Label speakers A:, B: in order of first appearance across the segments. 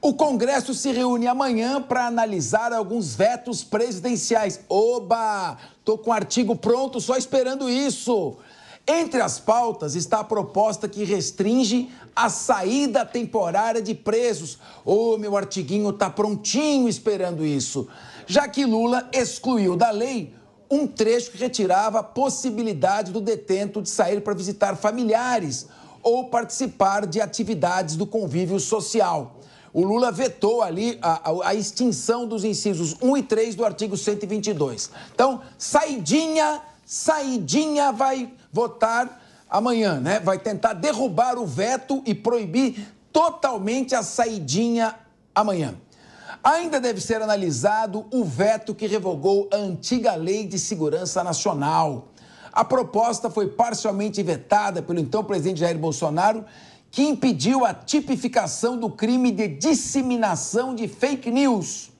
A: O Congresso se reúne amanhã para analisar alguns vetos presidenciais. Oba! Tô com o artigo pronto, só esperando isso. Entre as pautas está a proposta que restringe a saída temporária de presos. Ô, oh, meu artiguinho tá prontinho esperando isso. Já que Lula excluiu da lei um trecho que retirava a possibilidade do detento de sair para visitar familiares ou participar de atividades do convívio social. O Lula vetou ali a, a, extinção dos incisos 1 e 3 do artigo 122. Então, saidinha, saidinha vai votar amanhã, né? Vai tentar derrubar o veto e proibir totalmente a saidinha amanhã. Ainda deve ser analisado o veto que revogou a antiga Lei de Segurança Nacional. A proposta foi parcialmente vetada pelo então presidente Jair Bolsonaro, que impediu a tipificação do crime de disseminação de fake news.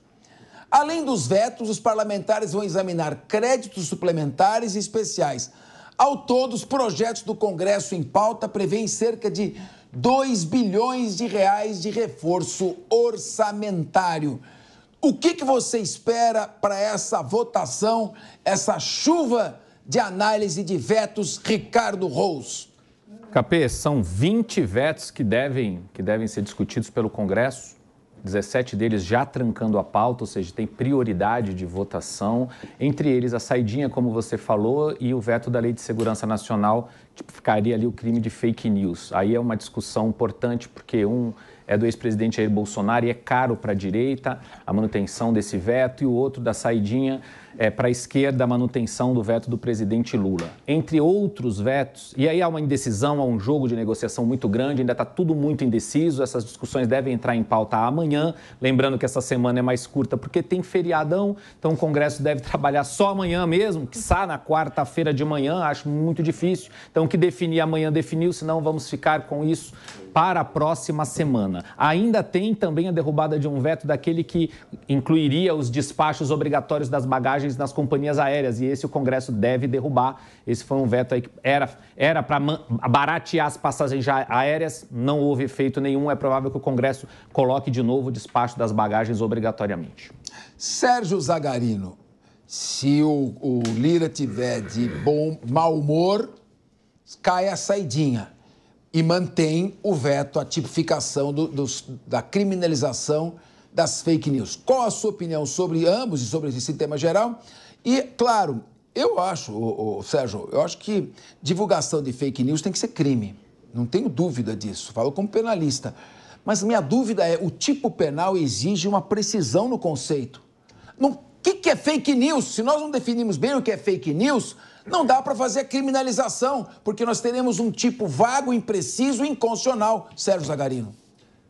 A: Além dos vetos, os parlamentares vão examinar créditos suplementares e especiais. Ao todo, os projetos do Congresso em pauta prevêem cerca de 2 bilhões de reais de reforço orçamentário. O que, que você espera para essa votação, essa chuva de análise de vetos Ricardo
B: Rous. KP, são 20 vetos que devem, que devem ser discutidos pelo Congresso. 17 deles já trancando a pauta, ou seja, tem prioridade de votação. Entre eles, a saidinha, como você falou, e o veto da Lei de Segurança Nacional, tipificaria ali o crime de fake news. Aí é uma discussão importante porque um é do ex-presidente Jair Bolsonaro e é caro para a direita a manutenção desse veto, e o outro da saidinha é para a esquerda a manutenção do veto do presidente Lula. Entre outros vetos, e aí há uma indecisão, há um jogo de negociação muito grande, ainda está tudo muito indeciso, essas discussões devem entrar em pauta amanhã, lembrando que essa semana é mais curta porque tem feriadão, então o Congresso deve trabalhar só amanhã mesmo, que na quarta-feira de manhã, acho muito difícil. Então que definir amanhã definiu, senão vamos ficar com isso para a próxima semana. Ainda tem também a derrubada de um veto daquele que incluiria os despachos obrigatórios das bagagens nas companhias aéreas, e esse o Congresso deve derrubar. Esse foi um veto aí que era era para baratear as passagens aéreas, não houve efeito nenhum. É provável que o Congresso coloque de novo o despacho das bagagens obrigatoriamente.
A: Sérgio Zagarino, se o, o Lira tiver de bom mau humor, cai a saidinha e mantém o veto à tipificação do, do, da criminalização das fake news. Qual a sua opinião sobre ambos e sobre esse tema geral? E, claro, eu acho, ô, ô, Sérgio, eu acho que divulgação de fake news tem que ser crime. Não tenho dúvida disso. Falo como penalista. Mas minha dúvida é: o tipo penal exige uma precisão no conceito. Não o que, que é fake news? Se nós não definimos bem o que é fake news, não dá para fazer a criminalização, porque nós
C: teremos um tipo vago, impreciso e inconstitucional, Sérgio Zagarino.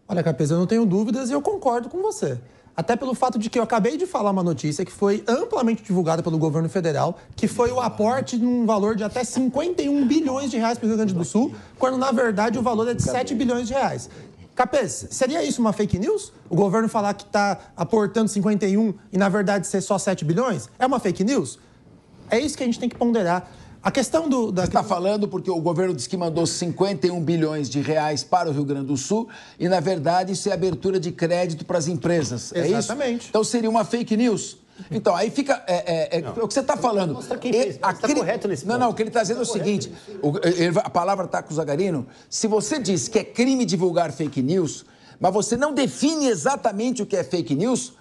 C: Olha, Capes, eu não tenho dúvidas e eu concordo com você. Até pelo fato de que eu acabei de falar uma notícia que foi amplamente divulgada pelo governo federal, que foi o aporte num valor de até 51 bilhões de reais para o Rio Grande do Sul, quando na verdade o valor é de 7 bilhões de reais. Capês, seria isso uma fake news? O governo falar que está aportando 51 e, na verdade, ser só 7 bilhões? É uma fake news? É isso que a gente tem que ponderar. A questão do. Da... Você está falando porque o
A: governo diz que mandou 51 bilhões de reais para o Rio Grande do Sul e, na verdade, isso é abertura de crédito para as empresas. Exatamente. É isso? Então seria uma fake news. Então, aí fica. É, é, é o que você está falando. Mostra que está correto nesse ponto. Não, não, o que ele está dizendo tá é o tá seguinte: o, ele, a palavra está com o Zagarino. Se você diz que é crime divulgar fake news, mas você não define exatamente o que é fake news,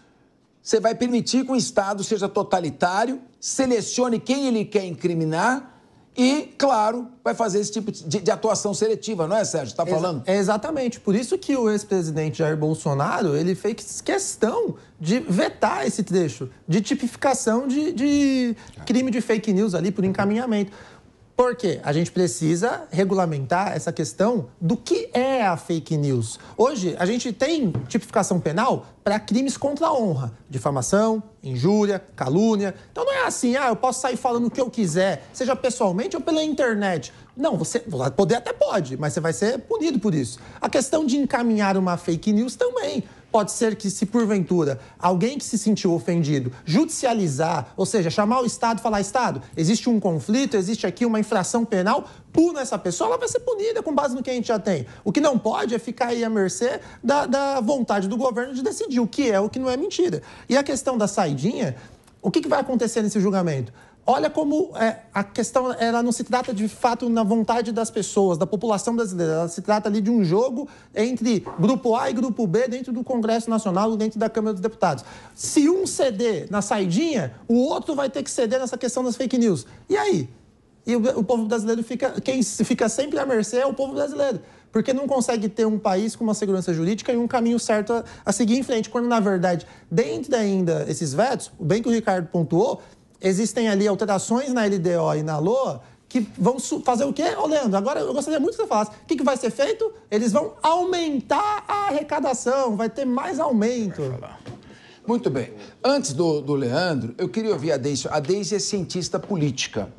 A: você vai permitir que o Estado seja totalitário, selecione quem ele quer incriminar e, claro, vai fazer esse
C: tipo de, de atuação seletiva, não é, Sérgio? Está falando? É exatamente. Por isso que o ex-presidente Jair Bolsonaro ele fez questão de vetar esse trecho de tipificação de, de crime de fake news ali por encaminhamento. Porque a gente precisa regulamentar essa questão do que é a fake news. Hoje, a gente tem tipificação penal para crimes contra a honra, difamação, injúria, calúnia. Então não é assim, ah, eu posso sair falando o que eu quiser, seja pessoalmente ou pela internet. Não, você poder até pode, mas você vai ser punido por isso. A questão de encaminhar uma fake news também. Pode ser que, se porventura alguém que se sentiu ofendido judicializar, ou seja, chamar o Estado e falar: Estado, existe um conflito, existe aqui uma infração penal, puna essa pessoa, ela vai ser punida com base no que a gente já tem. O que não pode é ficar aí à mercê da, da vontade do governo de decidir o que é o que não é mentira. E a questão da saidinha, o que, que vai acontecer nesse julgamento? Olha como é, a questão ela não se trata de fato na vontade das pessoas, da população brasileira. Ela se trata ali de um jogo entre grupo A e grupo B dentro do Congresso Nacional, dentro da Câmara dos Deputados. Se um ceder na saidinha, o outro vai ter que ceder nessa questão das fake news. E aí? E o, o povo brasileiro fica. Quem fica sempre à mercê é o povo brasileiro. Porque não consegue ter um país com uma segurança jurídica e um caminho certo a, a seguir em frente. Quando, na verdade, dentro ainda esses vetos, o bem que o Ricardo pontuou, existem ali alterações na LDO e na LOA que vão fazer o quê? Ô, Leandro, agora eu gostaria muito que você falasse. O que, que vai ser feito? Eles vão aumentar a arrecadação, vai ter mais aumento. Muito bem. Antes do, do Leandro, eu queria ouvir
A: a Deise. A Deise é cientista política.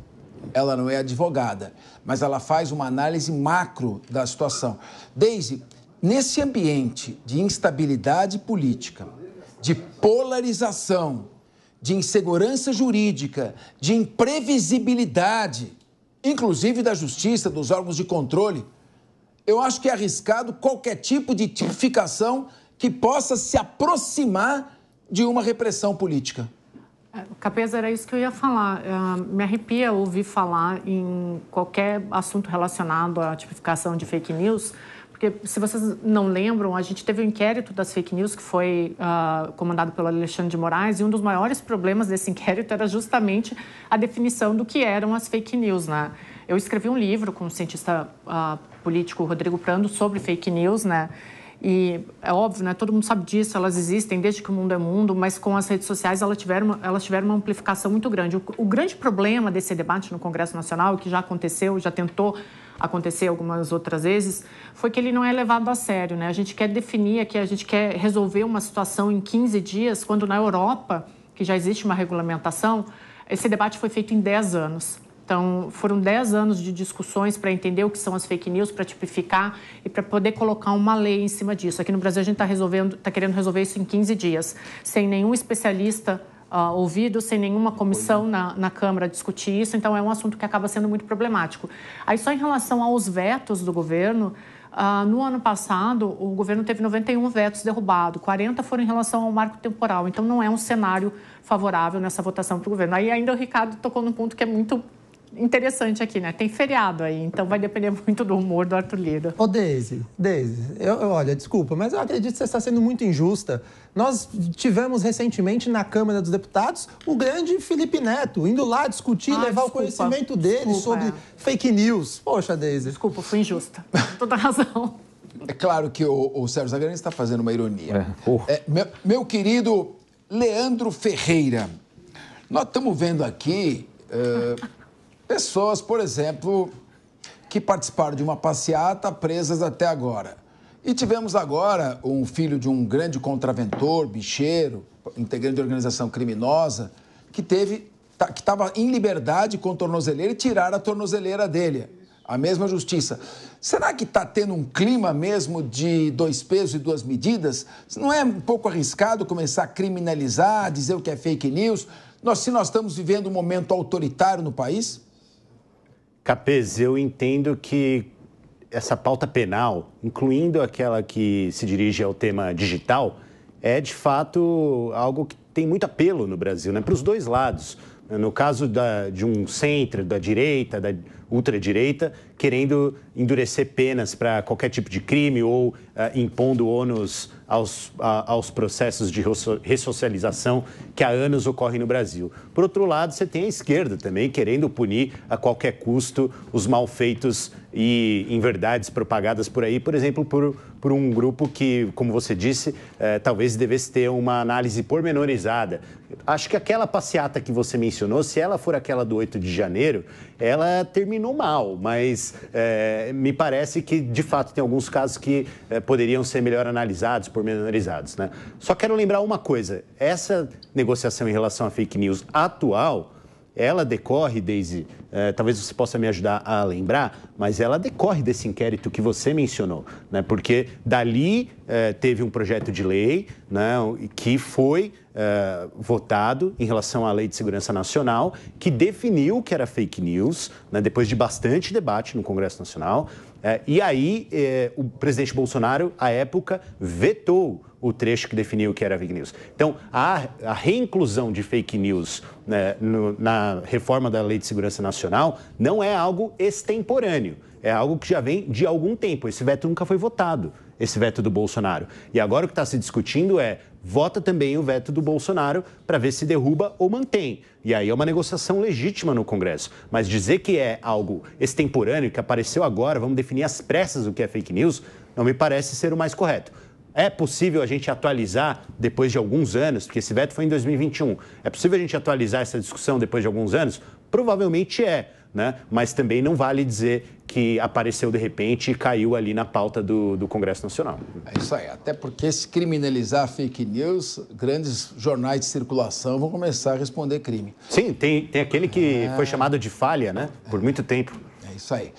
A: Ela não é advogada, mas ela faz uma análise macro da situação. Deise, nesse ambiente de instabilidade política, de polarização de insegurança jurídica, de imprevisibilidade, inclusive da justiça, dos órgãos de controle, eu acho que é arriscado qualquer tipo de tipificação que possa se aproximar de uma repressão política.
D: Capesa, era isso que eu ia falar. Ah, me arrepia ouvir falar em qualquer assunto relacionado à tipificação de fake news porque, se vocês não lembram, a gente teve um inquérito das fake news que foi uh, comandado pelo Alexandre de Moraes, e um dos maiores problemas desse inquérito era justamente a definição do que eram as fake news. Né? Eu escrevi um livro com o cientista uh, político Rodrigo Prando sobre fake news, né? E é óbvio, né? Todo mundo sabe disso, elas existem desde que o mundo é mundo, mas com as redes sociais elas tiveram, elas tiveram uma amplificação muito grande. O, o grande problema desse debate no Congresso Nacional, que já aconteceu, já tentou acontecer algumas outras vezes, foi que ele não é levado a sério, né? A gente quer definir aqui, a gente quer resolver uma situação em 15 dias, quando na Europa, que já existe uma regulamentação, esse debate foi feito em 10 anos. Então, foram 10 anos de discussões para entender o que são as fake news, para tipificar e para poder colocar uma lei em cima disso. Aqui no Brasil, a gente está tá querendo resolver isso em 15 dias, sem nenhum especialista uh, ouvido, sem nenhuma comissão na, na Câmara discutir isso. Então, é um assunto que acaba sendo muito problemático. Aí, só em relação aos vetos do governo, Uh, no ano passado, o governo teve 91 vetos derrubados, 40 foram em relação ao marco temporal. Então, não é um cenário favorável nessa votação para o governo. Aí, ainda o Ricardo tocou num ponto que é muito interessante aqui, né? Tem feriado aí, então vai depender muito do humor do Arthur Lira. Ô, Deise, Deise, eu, eu, olha, desculpa, mas eu acredito que você está sendo
C: muito injusta. Nós tivemos recentemente na Câmara dos Deputados o grande Felipe Neto indo lá discutir, ah, levar desculpa, o conhecimento dele desculpa, sobre é. fake news. Poxa, Deise.
A: Desculpa, fui injusta. Toda razão. É claro que o, o Sérgio Zagarani está fazendo uma ironia. É. Uh. É, meu, meu querido Leandro Ferreira, nós estamos vendo aqui uh, Pessoas, por exemplo, que participaram de uma passeata presas até agora. E tivemos agora um filho de um grande contraventor, bicheiro, integrante de organização criminosa, que teve tá, que estava em liberdade com tornozeleira e tiraram a tornozeleira dele. A mesma justiça. Será que está tendo um clima mesmo de dois pesos e duas medidas? Não é um pouco arriscado começar a criminalizar, dizer o que é fake news? Nós, se nós
E: estamos vivendo um momento autoritário no país? Capês, eu entendo que essa pauta penal, incluindo aquela que se dirige ao tema digital, é de fato algo que tem muito apelo no Brasil, né? para os dois lados. No caso da, de um centro, da direita, da, ultradireita querendo endurecer penas para qualquer tipo de crime ou uh, impondo ônus aos, a, aos processos de ressocialização que há anos ocorrem no Brasil. Por outro lado, você tem a esquerda também querendo punir a qualquer custo os malfeitos e inverdades propagadas por aí, por exemplo, por, por um grupo que, como você disse, eh, talvez devesse ter uma análise pormenorizada. Acho que aquela passeata que você mencionou, se ela for aquela do 8 de janeiro, ela termina terminou mal, mas é, me parece que, de fato, tem alguns casos que é, poderiam ser melhor analisados, pormenorizados. Né? Só quero lembrar uma coisa: essa negociação em relação à fake news atual ela decorre, Daisy, é, talvez você possa me ajudar a lembrar, mas ela decorre desse inquérito que você mencionou, né? porque dali eh, teve um projeto de lei né, que foi eh, votado em relação à Lei de Segurança Nacional, que definiu o que era fake news, né, depois de bastante debate no Congresso Nacional. Eh, e aí eh, o presidente Bolsonaro, à época, vetou o trecho que definiu o que era fake news. Então, a, a reinclusão de fake news né, no, na reforma da Lei de Segurança Nacional não é algo extemporâneo. É algo que já vem de algum tempo. Esse veto nunca foi votado, esse veto do Bolsonaro. E agora o que está se discutindo é vota também o veto do Bolsonaro para ver se derruba ou mantém. E aí é uma negociação legítima no Congresso. Mas dizer que é algo extemporâneo, que apareceu agora, vamos definir às pressas o que é fake news, não me parece ser o mais correto. É possível a gente atualizar depois de alguns anos, porque esse veto foi em 2021. É possível a gente atualizar essa discussão depois de alguns anos? Provavelmente é né? mas também não vale dizer que apareceu de repente e caiu ali na pauta do, do Congresso Nacional. É
A: isso aí, até porque se criminalizar fake news, grandes jornais de circulação vão começar a responder crime.
E: Sim, tem, tem aquele que é... foi chamado de falha né? por muito tempo. É isso aí.